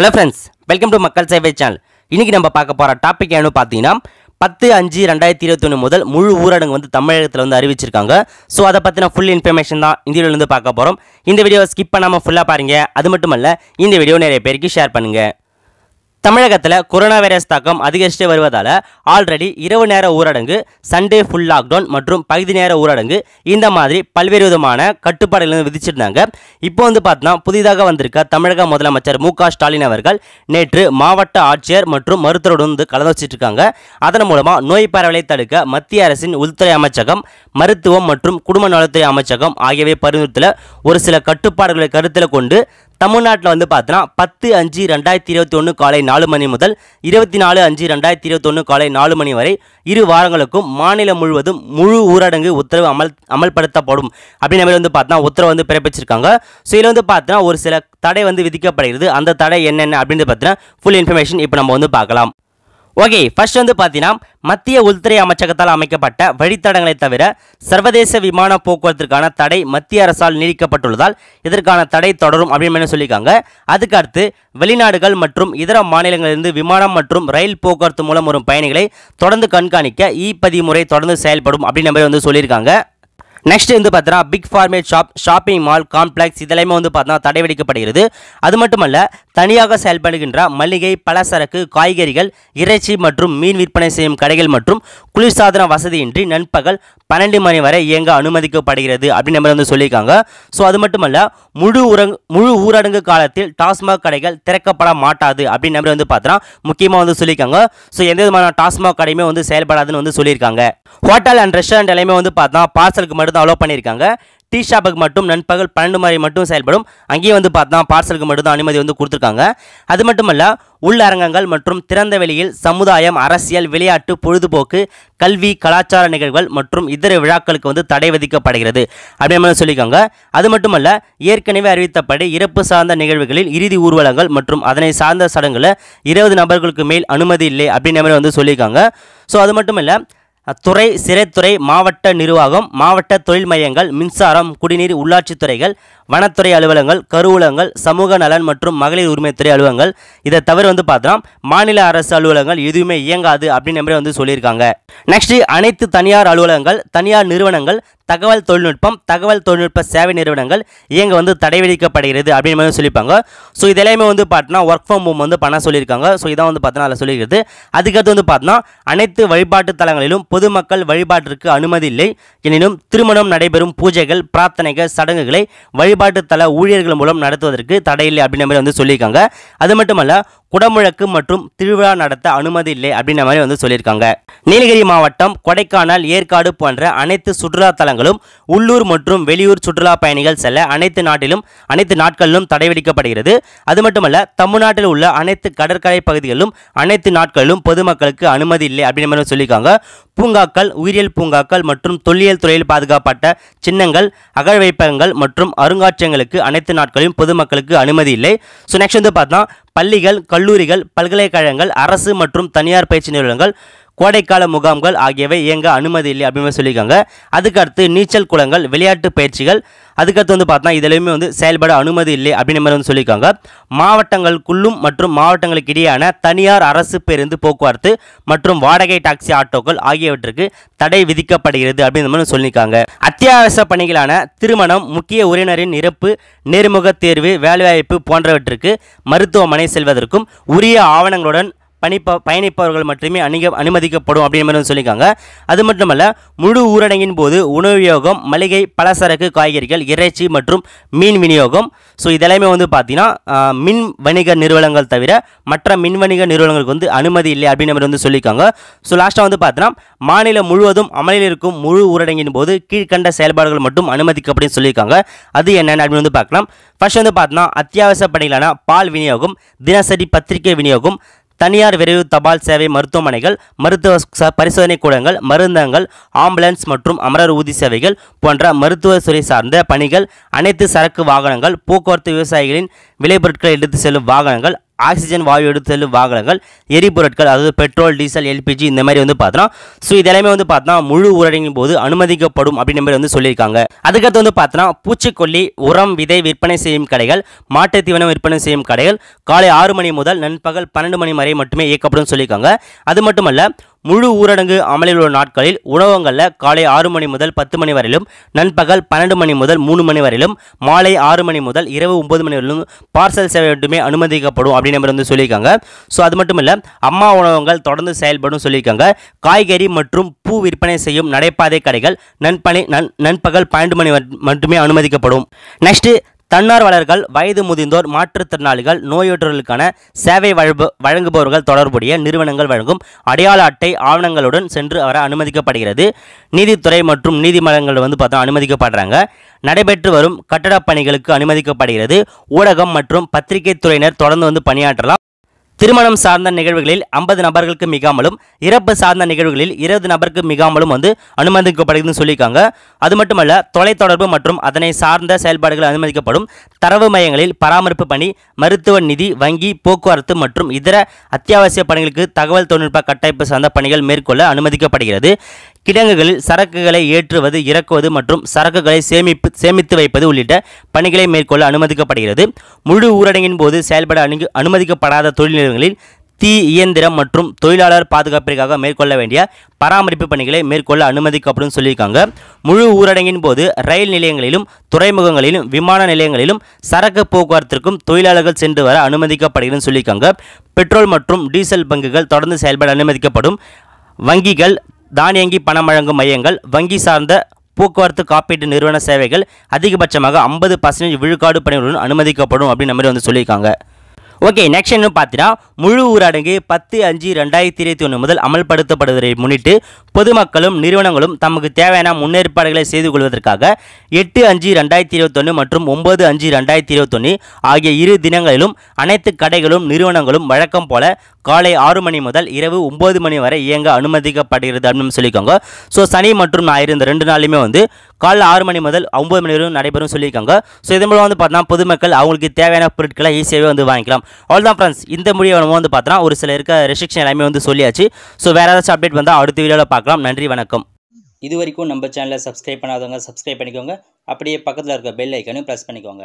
hello friends welcome to மக்கள் சேவை channel இன்றைக்கி நம்ம பார்க்க போகிற டாபிக் ஏன்னு பார்த்தீங்கன்னா பத்து அஞ்சு ரெண்டாயிரத்தி இருபத்தொன்று முதல் முழு ஊரடங்கு வந்து தமிழகத்தில் வந்து அறிவிச்சிருக்காங்க ஸோ அதை பற்றின ஃபுல் இன்ஃபர்மேஷன் தான் இந்த வீடியோலேருந்து பார்க்க போகிறோம் இந்த வீடியோவை ஸ்கிப் பண்ணாமல் ஃபுல்லாக பாருங்கள் அது மட்டும் இல்லை இந்த வீடியோ நிறைய பேருக்கு ஷேர் பண்ணுங்கள் தமிழகத்தில் கொரோனா வைரஸ் தாக்கம் அதிகரித்து வருவதால் ஆல்ரெடி இரவு நேர ஊரடங்கு சண்டே ஃபுல் லாக்டவுன் மற்றும் பகுதி நேர ஊரடங்கு இந்த மாதிரி பல்வேறு விதமான கட்டுப்பாடுகள் விதிச்சிருந்தாங்க இப்போ வந்து பார்த்தீங்கன்னா புதிதாக வந்திருக்க தமிழக முதலமைச்சர் மு ஸ்டாலின் அவர்கள் நேற்று மாவட்ட ஆட்சியர் மற்றும் மருத்துவருடன் வந்து கலந்து வச்சிட்ருக்காங்க அதன் மூலமாக நோய் பரவலை தடுக்க மத்திய அரசின் உள்துறை அமைச்சகம் மருத்துவம் மற்றும் குடும்ப நலத்துறை அமைச்சகம் ஆகியவை பரிந்துரைத்துல ஒரு சில கட்டுப்பாடுகளை கருத்தில் கொண்டு தமிழ்நாட்டில் வந்து பார்த்தோன்னா பத்து அஞ்சு ரெண்டாயிரத்தி இருபத்தி ஒன்று காலை நாலு மணி முதல் இருபத்தி நாலு அஞ்சு ரெண்டாயிரத்தி இருபத்தொன்று காலை நாலு மணி வரை இரு வாரங்களுக்கும் மாநிலம் முழுவதும் முழு ஊரடங்கு உத்தரவு அமல் அமல்படுத்தப்படும் அப்படின்ற மாதிரி வந்து பார்த்தோன்னா உத்தரவு வந்து பிறப்பிச்சிருக்காங்க ஸோ இதில் வந்து பார்த்தோன்னா ஒரு சில தடை வந்து விதிக்கப்படுகிறது அந்த தடை என்னென்ன அப்படின்னு பார்த்தீங்கன்னா ஃபுல் இன்ஃபர்மேஷன் இப்போ நம்ம வந்து பார்க்கலாம் ஓகே ஃபர்ஸ்ட் வந்து பார்த்தீங்கன்னா மத்திய உள்துறை அமைச்சகத்தால் அமைக்கப்பட்ட வழித்தடங்களை தவிர சர்வதேச விமான போக்குவரத்திற்கான தடை மத்திய அரசால் நீடிக்கப்பட்டுள்ளதால் இதற்கான தடை தொடரும் அப்படின்னு சொல்லியிருக்காங்க அதுக்கு அடுத்து வெளிநாடுகள் மற்றும் இதர மாநிலங்களிலிருந்து விமானம் மற்றும் ரயில் போக்குவரத்து மூலம் வரும் பயணிகளை தொடர்ந்து கண்காணிக்க இ பதிமுறை தொடர்ந்து செயல்படும் அப்படின்ற வந்து சொல்லியிருக்காங்க நெக்ஸ்ட் வந்து பார்த்தீங்கன்னா big format shop shopping mall complex இதெல்லாமே வந்து பார்த்தீங்கன்னா தடை விடுக்கப்படுகிறது அது மட்டுமல்ல தனியாக செயல்படுகின்ற மளிகை பலசரக்கு காய்கறிகள் இறைச்சி மற்றும் மீன் விற்பனை செய்யும் கடைகள் மற்றும் குளிர்சாதன வசதியின்றி நண்பகல் பன்னெண்டு மணி வரை இயங்க அனுமதிக்கப்படுகிறது அப்படின்னு வந்து சொல்லியிருக்காங்க ஸோ அது மட்டுமல்ல முழு ஊரங் முழு ஊரடங்கு காலத்தில் டாஸ்மாக் கடைகள் திறக்கப்பட மாட்டாது அப்படின்னு வந்து பார்த்தோன்னா முக்கியமாக வந்து சொல்லியிருக்காங்க ஸோ எந்த விதமான டாஸ்மாக் கடையுமே வந்து செயல்படாதுன்னு வந்து சொல்லியிருக்காங்க ஹோட்டல் அண்ட் ரெஸ்டாரண்ட் எல்லாமே வந்து பார்த்தா பார்சலுக்கு மட்டும் தான் அலோவ் பண்ணியிருக்காங்க டீ ஷாப்புக்கு மட்டும் நண்பகல் பன்னெண்டு மணி மட்டும் செயல்படும் அங்கேயும் வந்து பார்த்தா பார்சலுக்கு மட்டும்தான் அனுமதி வந்து கொடுத்துருக்காங்க அது மட்டுமல்ல உள்ளரங்கங்கள் மற்றும் திறந்த வெளியில் சமுதாயம் அரசியல் விளையாட்டு பொழுதுபோக்கு கல்வி கலாச்சார நிகழ்வுகள் மற்றும் இதர விழாக்களுக்கு வந்து தடை விதிக்கப்படுகிறது அப்படின்னு சொல்லியிருக்காங்க அது மட்டுமல்ல ஏற்கனவே அறிவித்தபடி இறப்பு சார்ந்த நிகழ்வுகளில் இறுதி ஊர்வலங்கள் மற்றும் அதனை சார்ந்த சடங்குகளை இருபது நபர்களுக்கு மேல் அனுமதி இல்லை அப்படின்ற மாதிரி வந்து சொல்லியிருக்காங்க ஸோ அது மட்டும் துறை சிறைத்துறை மாவட்ட நிர்வாகம் மாவட்ட தொழில் மையங்கள் மின்சாரம் குடிநீர் உள்ளாட்சித் துறைகள் வனத்துறை அலுவலங்கள் கருவூலங்கள் சமூக நலன் மற்றும் மகளிர் உரிமைத்துறை அலுவலகங்கள் இதை தவிர வந்து பார்த்தோம் மாநில அரசு அலுவலகங்கள் எதுவுமே இயங்காது அப்படின்னு வந்து சொல்லியிருக்காங்க நெக்ஸ்ட் அனைத்து தனியார் அலுவலகங்கள் தனியார் நிறுவனங்கள் தகவல் தொழில்நுட்பம் தகவல் தொழில்நுட்ப சேவை நிறுவனங்கள் இயங்க வந்து தடை விதிக்கப்படுகிறது அப்படின்னு வந்து சொல்லியிருப்பாங்க ஸோ இதெல்லாமே வந்து பார்த்தோன்னா ஒர்க் ஃப்ரம் ஹோம் வந்து பண்ண சொல்லியிருக்காங்க ஸோ இதான் வந்து பார்த்தோன்னா அதில் சொல்லியிருக்கிறது அதுக்கடுத்து வந்து பார்த்தோன்னா அனைத்து வழிபாட்டு தலங்களிலும் பொதுமக்கள் வழிபாட்டிற்கு அனுமதி இல்லை எனினும் திருமணம் நடைபெறும் பூஜைகள் பிரார்த்தனைகள் சடங்குகளை வழிபாட்டு தல ஊழியர்கள் மூலம் நடத்துவதற்கு தடையில்லை அப்படின்ற மாதிரி வந்து சொல்லியிருக்காங்க அது மட்டுமல்ல குடமுழக்கு மற்றும் திருவிழா நடத்த அனுமதி இல்லை அப்படின்ற மாதிரி வந்து சொல்லியிருக்காங்க நீலகிரி மாவட்டம் கொடைக்கானல் ஏற்காடு போன்ற அனைத்து சுற்றுலா தலங்களும் வாகனங்களும் உள்ளூர் மற்றும் வெளியூர் சுற்றுலா பயணிகள் செல்ல அனைத்து நாட்டிலும் அனைத்து நாட்களிலும் தடை விதிக்கப்படுகிறது அது மட்டுமல்ல தமிழ்நாட்டில் உள்ள அனைத்து கடற்கரை பகுதிகளிலும் அனைத்து நாட்களிலும் பொதுமக்களுக்கு அனுமதி இல்லை அப்படின்னு சொல்லியிருக்காங்க பூங்காக்கள் உயிரியல் பூங்காக்கள் மற்றும் தொல்லியல் துறையில் பாதுகாப்பட்ட சின்னங்கள் அகழ்வைப்பகங்கள் மற்றும் அருங்காட்சியங்களுக்கு அனைத்து நாட்களிலும் பொதுமக்களுக்கு அனுமதி இல்லை ஸோ நெக்ஸ்ட் வந்து பார்த்தா பள்ளிகள் கல்லூரிகள் பல்கலைக்கழகங்கள் அரசு மற்றும் தனியார் பயிற்சி நிறுவனங்கள் கோடைக்கால முகாம்கள் ஆகியவை இயங்க அனுமதி இல்லை அப்படின்னு சொல்லியிருக்காங்க அதுக்கடுத்து நீச்சல் குளங்கள் விளையாட்டு பயிற்சிகள் அதுக்கடுத்து வந்து பார்த்தா இதுலையுமே வந்து செயல்பட அனுமதி இல்லை அப்படின்னு மாதிரி வந்து சொல்லியிருக்காங்க மாவட்டங்களுக்குள்ளும் மற்றும் மாவட்டங்களுக்கு இடையான தனியார் அரசு பேருந்து போக்குவரத்து மற்றும் வாடகை டாக்ஸி ஆட்டோக்கள் ஆகியவற்றுக்கு தடை விதிக்கப்படுகிறது அப்படின்ற மாதிரி சொல்லியிருக்காங்க அத்தியாவசிய பணிகளான திருமணம் முக்கிய உறவினரின் இறப்பு நேர்முக தேர்வு வேலைவாய்ப்பு போன்றவற்றுக்கு மருத்துவமனை செல்வதற்கும் உரிய ஆவணங்களுடன் பணிப்ப பயணிப்பவர்கள் மட்டுமே அணிக அனுமதிக்கப்படும் அப்படின்ற மாதிரி சொல்லியிருக்காங்க அது மட்டுமல்ல முழு ஊரடங்கின் போது உணவு விநியோகம் மளிகை பலசரக்கு காய்கறிகள் இறைச்சி மற்றும் மீன் விநியோகம் ஸோ இதெல்லாமே வந்து பார்த்தீங்கன்னா மின் வணிக நிறுவனங்கள் தவிர மற்ற மின் வணிக நிறுவனங்களுக்கு வந்து அனுமதி இல்லை அப்படின்ற மாதிரி வந்து சொல்லியிருக்காங்க ஸோ லாஸ்ட்டாக வந்து பார்த்தீங்கன்னா மாநிலம் முழுவதும் அமலில் இருக்கும் முழு ஊரடங்கின் போது கீழ்கண்ட செயல்பாடுகள் மட்டும் அனுமதிக்கப்படும் சொல்லியிருக்காங்க அது என்னென்னு அப்படின்னு வந்து பார்க்கலாம் ஃபர்ஸ்ட் வந்து பார்த்தீங்கன்னா அத்தியாவசிய பணிகளான பால் விநியோகம் தினசரி பத்திரிகை விநியோகம் தனியார் விரைவு தபால் சேவை மருத்துவமனைகள் மருத்துவ பரிசோதனை கூடங்கள் மருந்தகங்கள் ஆம்புலன்ஸ் மற்றும் அமரர் ஊதி சேவைகள் போன்ற மருத்துவ துறை சார்ந்த பணிகள் அனைத்து சரக்கு வாகனங்கள் போக்குவரத்து விவசாயிகளின் விளைபொருட்களை எடுத்து செல்லும் வாகனங்கள் ஆக்சிஜன் வாயு எடுத்தெல்லும் வாகனங்கள் எரிபொருட்கள் அதாவது பெட்ரோல் டீசல் எல்பிஜி இந்த மாதிரி வந்து பார்த்தோன்னா ஸோ இதெல்லாமே வந்து பார்த்தோம்னா முழு ஊரடங்கின் போது அனுமதிக்கப்படும் அப்படின்ற மாதிரி வந்து சொல்லியிருக்காங்க அதுக்கடுத்து வந்து பார்த்தோன்னா பூச்சிக்கொல்லி உரம் விதை விற்பனை செய்யும் கடைகள் மாட்டுத்தீவனம் விற்பனை செய்யும் கடைகள் காலை ஆறு மணி முதல் நண்பகல் பன்னெண்டு மணி வரை மட்டுமே இயக்கப்படும் சொல்லியிருக்காங்க அது மட்டுமல்ல முழு ஊரடங்கு அமலில் உள்ள நாட்களில் உணவகங்களில் காலை ஆறு மணி முதல் பத்து மணி வரையிலும் நண்பகல் பன்னெண்டு மணி முதல் மூணு மணி வரையிலும் மாலை ஆறு மணி முதல் இரவு ஒன்பது மணி வரையிலும் பார்சல் சேவை மட்டுமே அனுமதிக்கப்படும் அப்படின்னு வந்து சொல்லியிருக்காங்க ஸோ அது மட்டும் இல்லை அம்மா உணவகங்கள் தொடர்ந்து செயல்படும் சொல்லியிருக்காங்க காய்கறி மற்றும் பூ விற்பனை செய்யும் நடைபாதை கடைகள் நண்பனை நன் நண்பகல் பன்னெண்டு மணி மட்டுமே அனுமதிக்கப்படும் நெக்ஸ்ட்டு தன்னார்வலர்கள் வயது முதிர்ந்தோர் மாற்றுத்திறனாளிகள் நோயுற்றவர்களுக்கான சேவை வழங்குபவர்கள் தொடர்புடைய நிறுவனங்கள் வழங்கும் அடையாள அட்டை ஆவணங்களுடன் சென்று வர அனுமதிக்கப்படுகிறது நீதித்துறை மற்றும் நீதிமன்றங்கள் வந்து பார்த்தா அனுமதிக்கப்படுறாங்க நடைபெற்று வரும் கட்டடப் பணிகளுக்கு அனுமதிக்கப்படுகிறது ஊடகம் மற்றும் பத்திரிகை துறையினர் தொடர்ந்து வந்து பணியாற்றலாம் திருமணம் சார்ந்த நிகழ்வுகளில் ஐம்பது நபர்களுக்கு மிகாமலும் இறப்பு சார்ந்த நிகழ்வுகளில் இருபது நபருக்கு மிகாமலும் வந்து அனுமதிக்கப்படுதுன்னு சொல்லியிருக்காங்க அது மட்டுமல்ல தொலைத்தொடர்பு மற்றும் அதனை சார்ந்த செயல்பாடுகள் அனுமதிக்கப்படும் தரவு மையங்களில் பராமரிப்பு பணி மருத்துவ நிதி வங்கி போக்குவரத்து மற்றும் இதர அத்தியாவசிய பணிகளுக்கு தகவல் தொழில்நுட்ப கட்டமைப்பு சார்ந்த பணிகள் மேற்கொள்ள அனுமதிக்கப்படுகிறது கிடங்குகளில் சரக்குகளை ஏற்றுவது இறக்குவது மற்றும் சரக்குகளை சேமிப்பு சேமித்து வைப்பது உள்ளிட்ட பணிகளை மேற்கொள்ள அனுமதிக்கப்படுகிறது முழு ஊரடங்கின் போது செயல்பட அணு அனுமதிக்கப்படாத தொழில்நிலங்களில் தீ இயந்திரம் மற்றும் தொழிலாளர் பாதுகாப்பிற்காக மேற்கொள்ள வேண்டிய பராமரிப்பு பணிகளை மேற்கொள்ள அனுமதிக்கப்படும் சொல்லியிருக்காங்க முழு ஊரடங்கின் போது ரயில் நிலையங்களிலும் துறைமுகங்களிலும் விமான நிலையங்களிலும் சரக்கு போக்குவரத்திற்கும் தொழிலாளர்கள் சென்று வர அனுமதிக்கப்படுகிறது சொல்லியிருக்காங்க பெட்ரோல் மற்றும் டீசல் பங்குகள் தொடர்ந்து செயல்பட அனுமதிக்கப்படும் வங்கிகள் தானியங்கி பணம் வழங்கும் மையங்கள் வங்கி சார்ந்த போக்குவரத்து காப்பீட்டு நிறுவன சேவைகள் அதிகபட்சமாக ஐம்பது பர்சன்டேஜ் விழுக்காடு பணிகளுடன் அனுமதிக்கப்படும் அப்படின்ற மாதிரி வந்து சொல்லியிருக்காங்க ஓகே நெக்ஸ்ட் என்ன பார்த்தீங்கன்னா முழு ஊரடங்கு பத்து அஞ்சு ரெண்டாயிரத்தி இருபத்தி ஒன்று முதல் அமல்படுத்தப்படுவதை முன்னிட்டு பொதுமக்களும் நிறுவனங்களும் தமக்கு தேவையான முன்னேற்பாடுகளை செய்து கொள்வதற்காக எட்டு அஞ்சு ரெண்டாயிரத்தி இருபத்தொன்று மற்றும் ஒம்பது அஞ்சு ரெண்டாயிரத்தி இருபத்தொன்று ஆகிய இரு தினங்களிலும் அனைத்து கடைகளும் நிறுவனங்களும் வழக்கம் போல காலை ஆறு மணி முதல் இரவு ஒம்பது மணி வரை இயங்க அனுமதிக்கப்படுகிறது அப்படின்னு சொல்லியிருக்காங்க ஸோ சனி மற்றும் ஞாயிறு இந்த ரெண்டு நாளுமே வந்து காலைல ஆறு மணி முதல் ஒம்பது மணி வரும் நடைபெறும் சொல்லியிருக்காங்க ஸோ இதன் மூலம் வந்து பார்த்தீங்கன்னா பொதுமக்கள் அவங்களுக்கு தேவையான பொருட்களை ஈஸியாகவே வந்து வாங்கிக்கலாம் அவ்வளோ தான் ஃப்ரெண்ட்ஸ் இந்த முடிவு வந்து பார்த்தோன்னா ஒரு சில இருக்க ரெஸ்ட்ரிக்ஷன் எல்லாமே வந்து சொல்லியாச்சு ஸோ வேறு ஏதாச்சும் அப்டேட் வந்தால் அடுத்த வீடியோவில் பார்க்கலாம் நன்றி வணக்கம் இது வரைக்கும் நம்ம சேனலை சப்ஸ்கிரைப் பண்ணாதவங்க சப்ஸ்கிரைப் பண்ணிக்கோங்க அப்படியே பக்கத்தில் இருக்க பெல் ஐக்கனையும் ப்ரெஸ் பண்ணிக்கோங்க